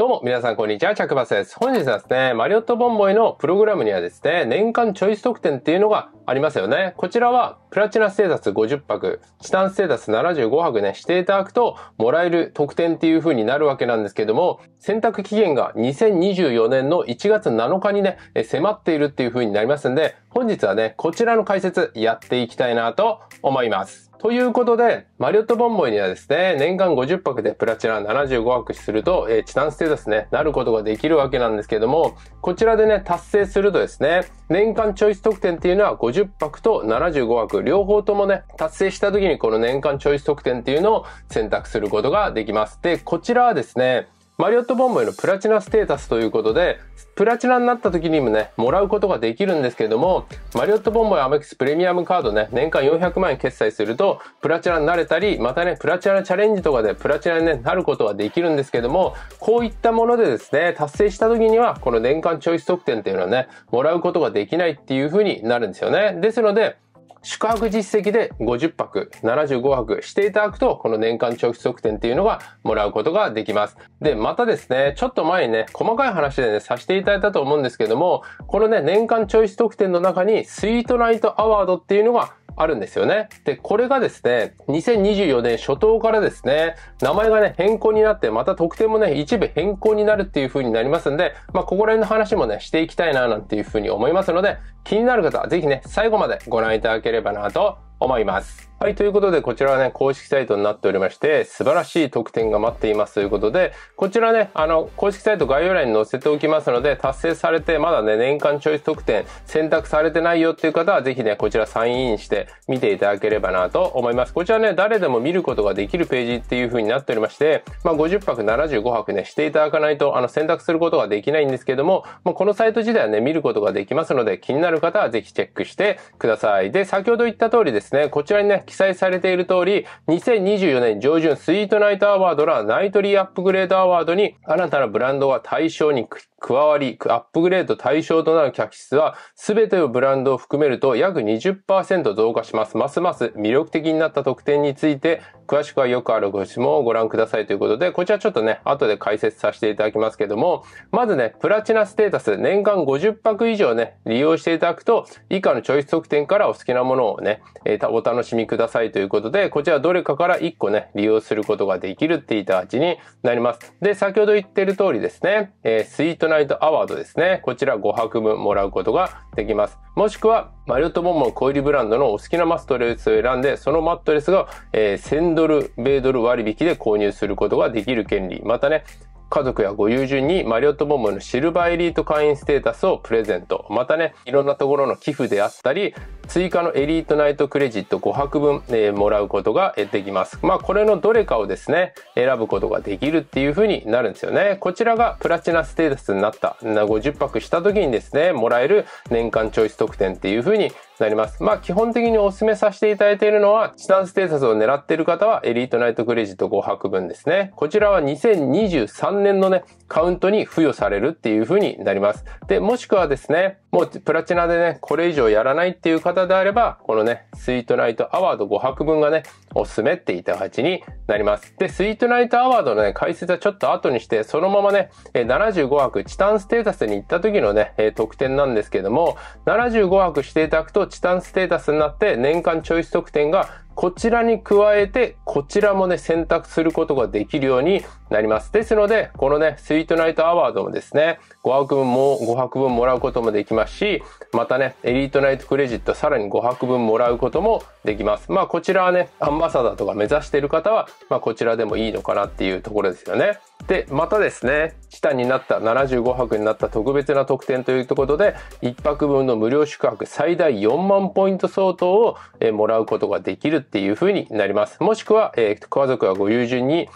どうも、皆さん、こんにちは。着バスです。本日はですね、マリオットボンボイのプログラムにはですね、年間チョイス特典っていうのがありますよね。こちらは、プラチナステータス50泊、チタンステータス75泊ね、していただくと、もらえる特典っていう風になるわけなんですけども、選択期限が2024年の1月7日にね、迫っているっていう風になりますんで、本日はね、こちらの解説やっていきたいなと思います。ということで、マリオットボンボイにはですね、年間50泊でプラチナ75泊すると、えー、チタンステータスね、なることができるわけなんですけども、こちらでね、達成するとですね、年間チョイス特典っていうのは50泊と75泊、両方ともね、達成した時にこの年間チョイス特典っていうのを選択することができます。で、こちらはですね、マリオットボンボイのプラチナステータスということで、プラチナになった時にもね、もらうことができるんですけども、マリオットボンボイアメックスプレミアムカードね、年間400万円決済すると、プラチナになれたり、またね、プラチナチャレンジとかでプラチナに、ね、なることができるんですけども、こういったものでですね、達成した時には、この年間チョイス特典っていうのはね、もらうことができないっていう風になるんですよね。ですので、宿泊実績で50泊、75泊していただくと、この年間長期特典っていうのがもらうことができます。で、またですね、ちょっと前にね、細かい話でね、させていただいたと思うんですけども、このね、年間チョイス特典の中に、スイートナイトアワードっていうのがあるんですよね。で、これがですね、2024年初頭からですね、名前がね、変更になって、また特典もね、一部変更になるっていう風になりますんで、まあ、ここら辺の話もね、していきたいな、なんていう風に思いますので、気になる方はぜひね、最後までご覧いただければなと思います。はい。ということで、こちらはね、公式サイトになっておりまして、素晴らしい特典が待っていますということで、こちらね、あの、公式サイト概要欄に載せておきますので、達成されて、まだね、年間チョイス特典選択されてないよっていう方は、ぜひね、こちらサインインして見ていただければなと思います。こちらね、誰でも見ることができるページっていう風になっておりまして、まあ、50泊75泊ね、していただかないと、あの、選択することができないんですけども、このサイト自体はね、見ることができますので、気になる方はぜひチェックしてください。で、先ほど言った通りですですね。こちらにね、記載されている通り、2024年上旬スイートナイトアワードらナイトリーアップグレードアワードに新たなブランドが対象に加わり、アップグレード対象となる客室は、すべてのブランドを含めると約20%増加します。ますます魅力的になった特典について、詳しくはよくあるご質問をご覧くださいということで、こちらちょっとね、後で解説させていただきますけども、まずね、プラチナステータス、年間50泊以上ね、利用していただくと、以下のチョイス特典からお好きなものをね、えー、お楽しみくださいということで、こちらどれかから1個ね、利用することができるって言った味になります。で、先ほど言ってる通りですね、えー、スイートナイトアワードですね、こちら5泊分もらうことができます。もしくは、マリオットボンボン小売ブランドのお好きなマットレスを選んで、そのマットレスが、えー、1000ドル、米ドル割引で購入することができる権利。またね、家族やご友人にマリオットボムのシルバーエリート会員ステータスをプレゼント。またね、いろんなところの寄付であったり、追加のエリートナイトクレジット5泊分、えー、もらうことができます。まあ、これのどれかをですね、選ぶことができるっていう風になるんですよね。こちらがプラチナステータスになった、50泊した時にですね、もらえる年間チョイス特典っていう風になります。まあ、基本的にお勧めさせていただいているのは、チタンステータスを狙っている方は、エリートナイトクレジット5泊分ですね。こちらは2023年のね、カウントに付与されるっていう風になります。で、もしくはですね、もうプラチナでね、これ以上やらないっていう方であれば、このね、スイートナイトアワード5泊分がね、おすすめっていた8になります。で、スイートナイトアワードのね、解説はちょっと後にして、そのままね、75泊チタンステータスに行った時のね、特典なんですけども、75泊していただくとチタンステータスになって、年間チョイス特典がこちらに加えて、こちらもね、選択することができるようになります。ですので、このね、スイートナイトアワードもですね、5泊分も、5泊分もらうこともできますし、またね、エリートナイトクレジットさらに5泊分もらうこともできます。まあ、こちらはね、アンバサダーとか目指している方は、まあ、こちらでもいいのかなっていうところですよね。で、またですね、チタンになった75泊になった特別な特典ということで、1泊分の無料宿泊最大4万ポイント相当を、えもらうことができるっていうふうになります。もしくは、えー、家族やご友人に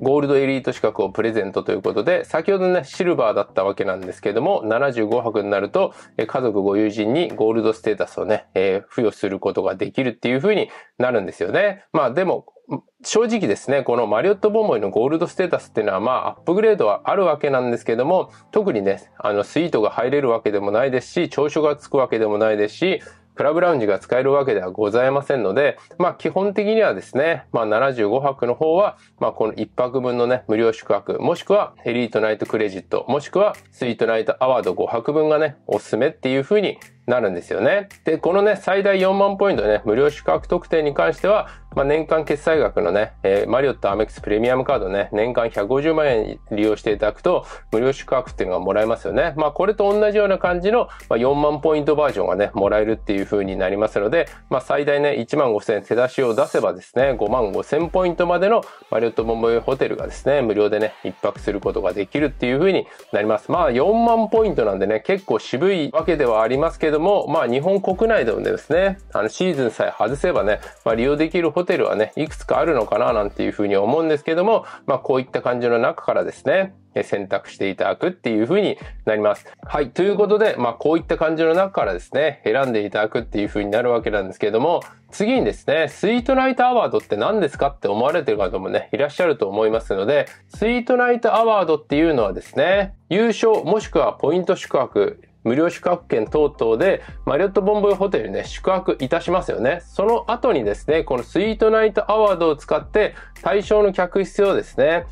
ゴールドエリート資格をプレゼントということで、先ほどね、シルバーだったわけなんですけども、75泊になると、え家族ご友人にゴールドステータスをね、えー、付与することができるっていう風になるんですよね。まあでも、正直ですね、このマリオットボンボイのゴールドステータスっていうのはまあアップグレードはあるわけなんですけども、特にね、あのスイートが入れるわけでもないですし、長所がつくわけでもないですし、クラブラウンジが使えるわけではございませんので、まあ基本的にはですね、まあ75泊の方は、まあこの1泊分のね、無料宿泊、もしくはエリートナイトクレジット、もしくはスイートナイトアワード5泊分がね、おすすめっていうふうになるんですよね。で、このね、最大4万ポイントね、無料宿泊特典に関しては、まあ、年間決済額のね、えー、マリオットアメックスプレミアムカードね、年間150万円利用していただくと、無料宿泊っていうのがもらえますよね。まあ、これと同じような感じの、まあ、4万ポイントバージョンがね、もらえるっていう風になりますので、まあ、最大ね、1万5千手出しを出せばですね、5万5千ポイントまでのマリオットモンボイホテルがですね、無料でね、一泊することができるっていう風になります。まあ、4万ポイントなんでね、結構渋いわけではありますけど、ども、まあ日本国内でもですね、あのシーズンさえ外せばね、まあ、利用できるホテルはね、いくつかあるのかななんていうふうに思うんですけども、まあこういった感じの中からですね、選択していただくっていう風になります。はい。ということで、まあ、こういった感じの中からですね、選んでいただくっていう風になるわけなんですけども、次にですね、スイートナイトアワードって何ですかって思われてる方もね、いらっしゃると思いますので、スイートナイトアワードっていうのはですね、優勝もしくはポイント宿泊、無料宿泊券等々で、マリオットボンボイホテルにね、宿泊いたしますよね。その後にですね、このスイートナイトアワードを使って、対象の客室をですね、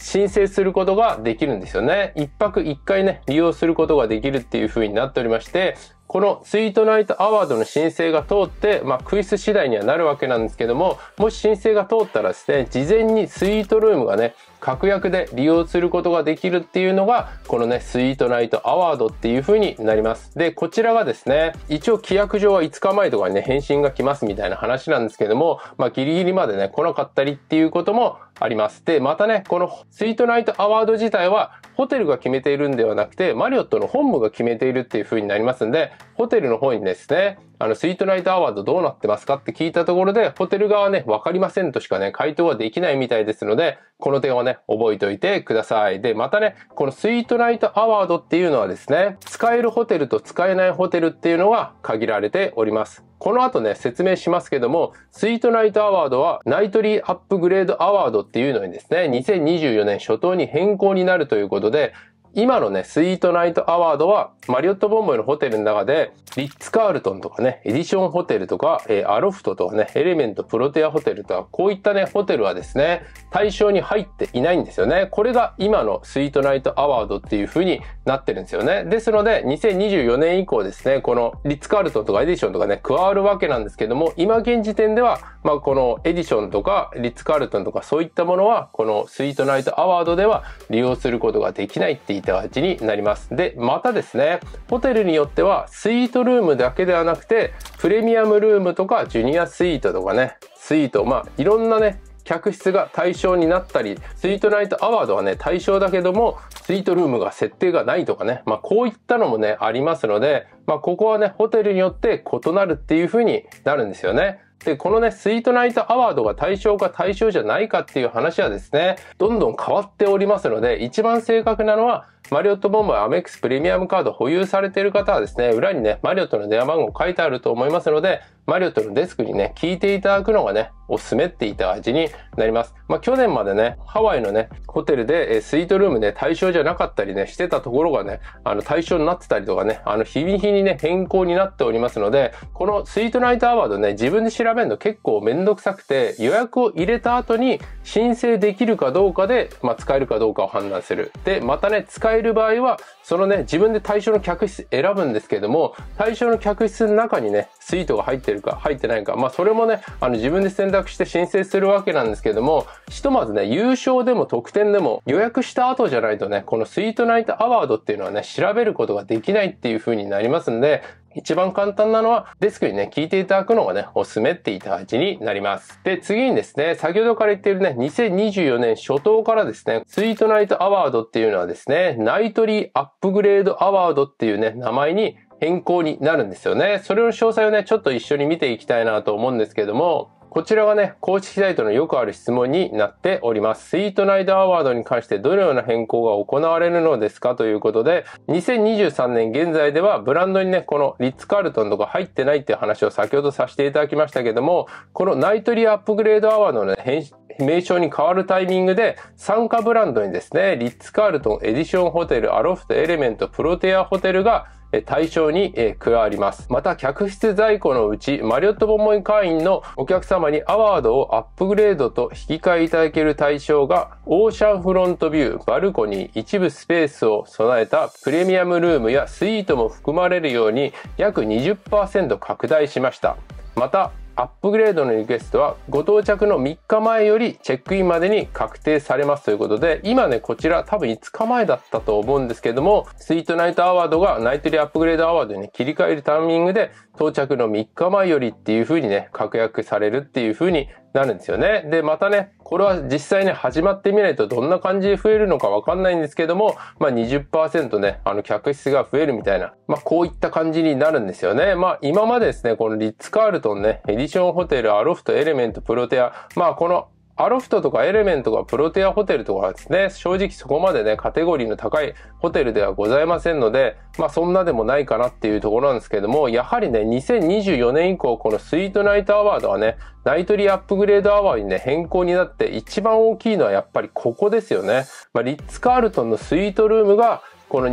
申請することができるんですよね。一泊一回ね、利用することができるっていう風になっておりまして、このスイートナイトアワードの申請が通って、まあ、クイズ次第にはなるわけなんですけども、もし申請が通ったらですね、事前にスイートルームがね、確約で利用することができるっていうのが、このね、スイートナイトアワードっていう風になります。で、こちらがですね、一応規約上は5日前とかにね、返信が来ますみたいな話なんですけども、まあ、ギリギリまでね、来なかったりっていうこともあります。で、またね、このスイートナイトアワード自体は、ホテルが決めているんではなくて、マリオットの本部が決めているっていう風になりますんで、ホテルの方にですね、あの、スイートナイトアワードどうなってますかって聞いたところで、ホテル側ね、わかりませんとしかね、回答はできないみたいですので、この点はね、覚えておいてください。で、またね、このスイートナイトアワードっていうのはですね、使えるホテルと使えないホテルっていうのが限られております。この後ね、説明しますけども、スイートナイトアワードは、ナイトリーアップグレードアワードっていうのにですね、2024年初頭に変更になるということで、今のね、スイートナイトアワードは、マリオットボンボイのホテルの中で、リッツ・カールトンとかね、エディションホテルとか、えー、アロフトとかね、エレメント・プロテアホテルとか、こういったね、ホテルはですね、対象に入っていないんですよね。これが今のスイートナイトアワードっていう風になってるんですよね。ですので、2024年以降ですね、このリッツ・カールトンとかエディションとかね、加わるわけなんですけども、今現時点では、まあ、このエディションとか、リッツ・カールトンとか、そういったものは、このスイートナイトアワードでは利用することができないって言ってって味になります。で、またですね、ホテルによってはスイートルームだけではなくて、プレミアムルームとかジュニアスイートとかね、スイート、まあいろんなね、客室が対象になったり、スイートナイトアワードはね、対象だけども、スイートルームが設定がないとかね、まあこういったのもね、ありますので、まあここはね、ホテルによって異なるっていう風になるんですよね。で、このね、スイートナイトアワードが対象か対象じゃないかっていう話はですね、どんどん変わっておりますので、一番正確なのは、マリオットボンボーアメックスプレミアムカード保有されている方はですね、裏にね、マリオットの電話番号書いてあると思いますので、マリオットのデスクにね、聞いていただくのがね、おすすめっていた味になります。まあ、去年までね、ハワイのね、ホテルでスイートルームで、ね、対象じゃなかったりね、してたところがね、あの対象になってたりとかね、あの、日に日にね、変更になっておりますので、このスイートナイトアワードね、自分で調べるの結構めんどくさくて、予約を入れた後に申請できるかどうかで、まあ、使えるかどうかを判断する。で、またね、使えいる場合は、そのね、自分で対象の客室選ぶんですけども、対象の客室の中にね、スイートが入ってるか入ってないか、まあそれもね、あの自分で選択して申請するわけなんですけども、ひとまずね、優勝でも得点でも予約した後じゃないとね、このスイートナイトアワードっていうのはね、調べることができないっていう風になりますんで、一番簡単なのはデスクにね、聞いていただくのがね、おすすめっていった形になります。で、次にですね、先ほどから言っているね、2024年初頭からですね、スイートナイトアワードっていうのはですね、ナイトリーアップグレードアワードっていうね、名前に変更になるんですよね。それの詳細をね、ちょっと一緒に見ていきたいなと思うんですけども、こちらがね、公式サイトのよくある質問になっております。スイートナイトアワードに関してどのような変更が行われるのですかということで、2023年現在ではブランドにね、このリッツ・カールトンとか入ってないっていう話を先ほどさせていただきましたけども、このナイトリアアップグレードアワードの、ね、名称に変わるタイミングで、参加ブランドにですね、リッツ・カールトン、エディションホテル、アロフト、エレメント、プロテアホテルが対象に加わります。また、客室在庫のうち、マリオットボンボイ会員のお客様にアワードをアップグレードと引き換えいただける対象が、オーシャンフロントビュー、バルコニー、一部スペースを備えたプレミアムルームやスイートも含まれるように、約20%拡大しました。また、アップグレードのリクエストはご到着の3日前よりチェックインまでに確定されますということで、今ね、こちら多分5日前だったと思うんですけども、スイートナイトアワードがナイトリーアップグレードアワードに、ね、切り替えるタイミングで到着の3日前よりっていう風にね、確約されるっていう風になるんですよね。で、またね、これは実際ね、始まってみないとどんな感じで増えるのかわかんないんですけども、まあ20%ね、あの客室が増えるみたいな、まあこういった感じになるんですよね。まあ今までですね、このリッツ・カールトンね、エディションホテル、アロフト、エレメント、プロテア、まあこのアロフトとかエレメントとかプロテアホテルとかですね、正直そこまでね、カテゴリーの高いホテルではございませんので、まあそんなでもないかなっていうところなんですけども、やはりね、2024年以降、このスイートナイトアワードはね、ナイトリーアップグレードアワーにね、変更になって一番大きいのはやっぱりここですよね。まあ、リッツ・カールトンのスイートルームが、この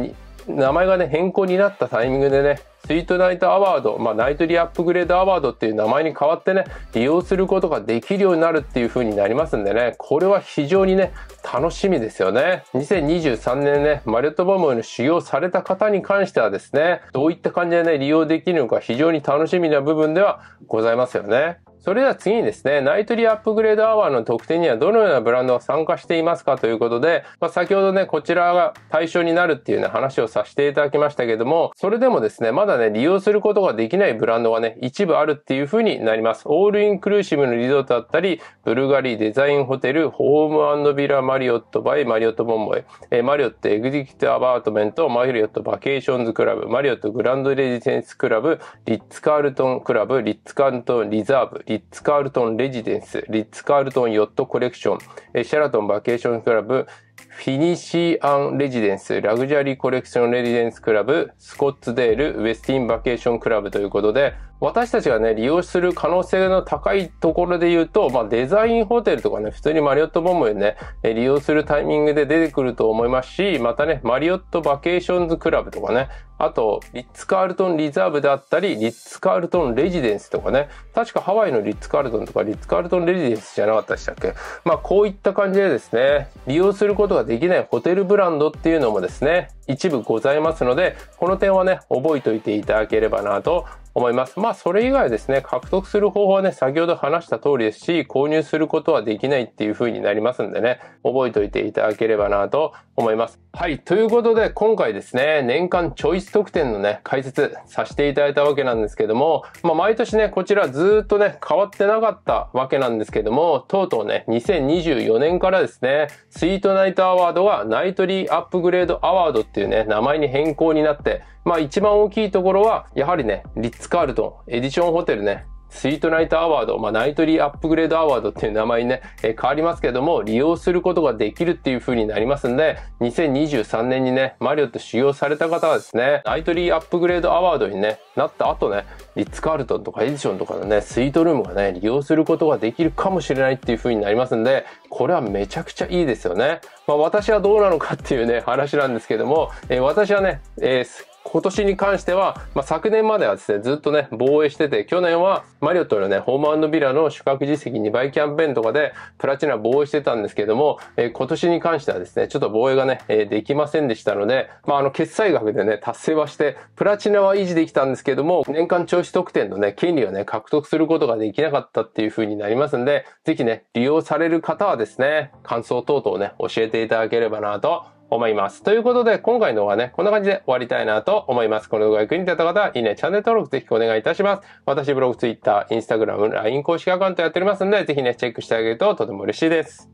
名前がね、変更になったタイミングでね、スイートナイトアワード、まあ、ナイトリアップグレードアワードっていう名前に変わってね、利用することができるようになるっていう風になりますんでね、これは非常にね、楽しみですよね。2023年ね、マリオットボムの修行された方に関してはですね、どういった感じでね、利用できるのか非常に楽しみな部分ではございますよね。それでは次にですね、ナイトリーアップグレードアワーの特典にはどのようなブランドが参加していますかということで、まあ、先ほどね、こちらが対象になるっていうね、話をさせていただきましたけども、それでもですね、まだね、利用することができないブランドがね、一部あるっていう風になります。オールインクルーシブのリゾートだったり、ブルガリーデザインホテル、ホームビラマリオットバイマリオットボンボイ、えー、マリオットエグゼキティアバートメント、マリオットバケーションズクラブ、マリオットグランドレジデンスクラブ、リッツカールトンクラブ、リッツカントンリザーブ、リッツ・カールトン・レジデンス、リッツ・カールトン・ヨット・コレクション、シャラトン・バケーション・クラブ、フィニシアン・レジデンス、ラグジュアリー・コレクション・レジデンス・クラブ、スコッツデール、ウェスティン・バケーション・クラブということで、私たちがね、利用する可能性の高いところで言うと、まあ、デザインホテルとかね、普通にマリオットボムでね、利用するタイミングで出てくると思いますし、またね、マリオットバケーションズクラブとかね、あと、リッツ・カールトンリザーブであったり、リッツ・カールトンレジデンスとかね、確かハワイのリッツ・カールトンとかリッツ・カールトンレジデンスじゃなかったでしたっけまあ、こういった感じでですね、利用することことができないホテルブランドっていうのもですね、一部ございますので、この点はね、覚えておいていただければなと思います。まあ、それ以外ですね、獲得する方法はね、先ほど話した通りですし、購入することはできないっていう風になりますんでね、覚えておいていただければなと思います。はい。ということで、今回ですね、年間チョイス特典のね、解説させていただいたわけなんですけども、まあ、毎年ね、こちらずっとね、変わってなかったわけなんですけども、とうとうね、2024年からですね、スイートナイトアワードがナイトリーアップグレードアワードっていうね、名前に変更になって、まあ一番大きいところは、やはりね、リッツ・カールトン、エディションホテルね、スイートナイトアワード、まあ、ナイトリーアップグレードアワードっていう名前にね、えー、変わりますけども、利用することができるっていう風になりますんで、2023年にね、マリオット使用された方はですね、ナイトリーアップグレードアワードに、ね、なった後ね、リッツ・カールトンとかエディションとかのね、スイートルームがね、利用することができるかもしれないっていう風になりますんで、これはめちゃくちゃいいですよね。まあ、私はどうなのかっていうね、話なんですけども、えー、私はね、えー今年に関しては、まあ、昨年まではですね、ずっとね、防衛してて、去年はマリオットのね、ホームビラの宿泊実績2倍キャンペーンとかで、プラチナ防衛してたんですけども、えー、今年に関してはですね、ちょっと防衛がね、えー、できませんでしたので、まあ、あの、決済額でね、達成はして、プラチナは維持できたんですけども、年間調子特典のね、権利をね、獲得することができなかったっていう風になりますんで、ぜひね、利用される方はですね、感想等々ね、教えていただければなと思います。ということで、今回の動画ね、こんな感じで終わりたいなと思います。この動画が役に立った方は、いいね、チャンネル登録ぜひお願いいたします。私、ブログ、ツイッター、インスタグラム、LINE 公式アカウントやっておりますんで、ぜひね、チェックしてあげるととても嬉しいです。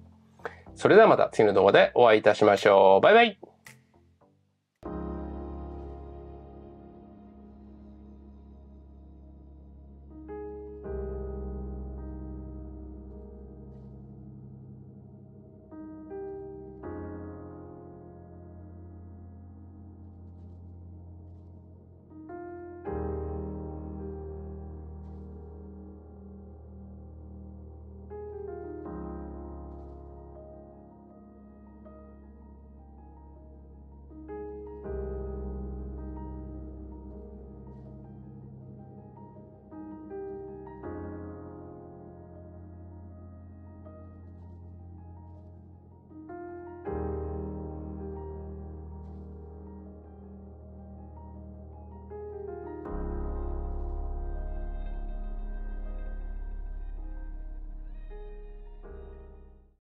それではまた次の動画でお会いいたしましょう。バイバイ